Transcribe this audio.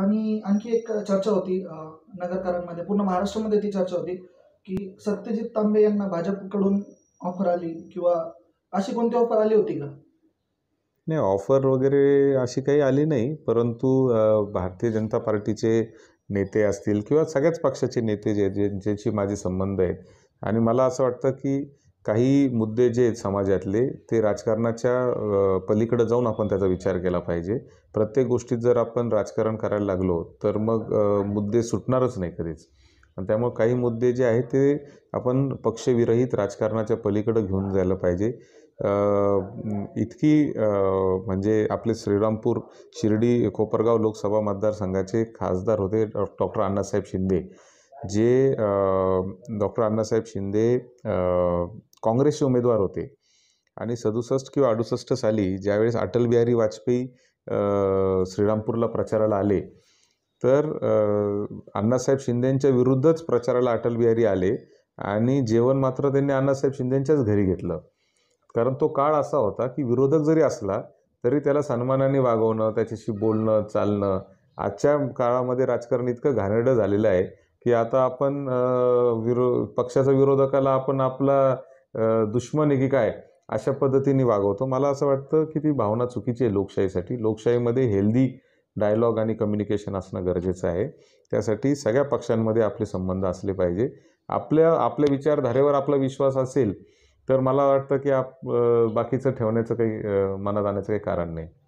आणि आणखी एक चर्चा होती नगरकारांमध्ये पूर्ण महाराष्ट्रामध्ये ती चर्चा होती की सत्यजित तांबे यांना भाजपकडून ऑफर आली किंवा अशी कोणती ऑफर आली होती का नाही ऑफर वगैरे अशी काही आली नाही परंतु भारतीय जनता पार्टीचे नेते असतील किंवा सगळ्याच पक्षाचे नेते जे ज्यांच्याशी माझे संबंध आहेत आणि मला असं वाटतं की काही मुद्दे जे आहेत समाजातले ते राजकारणाच्या पलीकडे जाऊन आपण त्याचा विचार केला पाहिजे प्रत्येक गोष्टीत जर आपण राजकारण करायला लागलो तर मग मुद्दे सुटणारच नाही कधीच आणि त्यामुळे काही मुद्दे जे आहेत ते आपण पक्षविरहित राजकारणाच्या पलीकडं घेऊन जायला पाहिजे इतकी म्हणजे आपले श्रीरामपूर शिर्डी कोपरगाव लोकसभा मतदारसंघाचे खासदार होते डॉक्टर अण्णासाहेब शिंदे जे डॉक्टर अण्णासाहेब शिंदे काँग्रेसचे उमेदवार होते आणि सदुसष्ट किंवा अडुसष्ट साली ज्यावेळेस अटलबिहारी वाजपेयी श्रीरामपूरला प्रचाराला आले तर अण्णासाहेब शिंदेंच्या विरुद्धच प्रचाराला अटलबिहारी आले आणि जेवण मात्र त्यांनी अण्णासाहेब शिंदेंच्याच घरी घेतलं कारण तो काळ असा होता की विरोधक जरी असला तरी त्याला सन्मानाने वागवणं त्याच्याशी बोलणं चालणं आजच्या काळामध्ये राजकारण इतकं घाणेरडं झालेलं आहे की आता आपण विरो पक्षाच्या विरोधकाला आपण आपला दुश्मन आहे की काय अशा पद्धतीने वागवतो मला असं वाटतं की ती भावना चुकीची आहे लोकशाहीसाठी लोकशाहीमध्ये हेल्दी डायलॉग आणि कम्युनिकेशन असणं गरजेचं आहे त्यासाठी सगळ्या पक्षांमध्ये आपले संबंध असले पाहिजे आपल्या आपल्या विचारधारेवर आपला विश्वास असेल तर मला वाटतं की आप बाकीचं ठेवण्याचं काही मनात आणण्याचं काही कारण नाही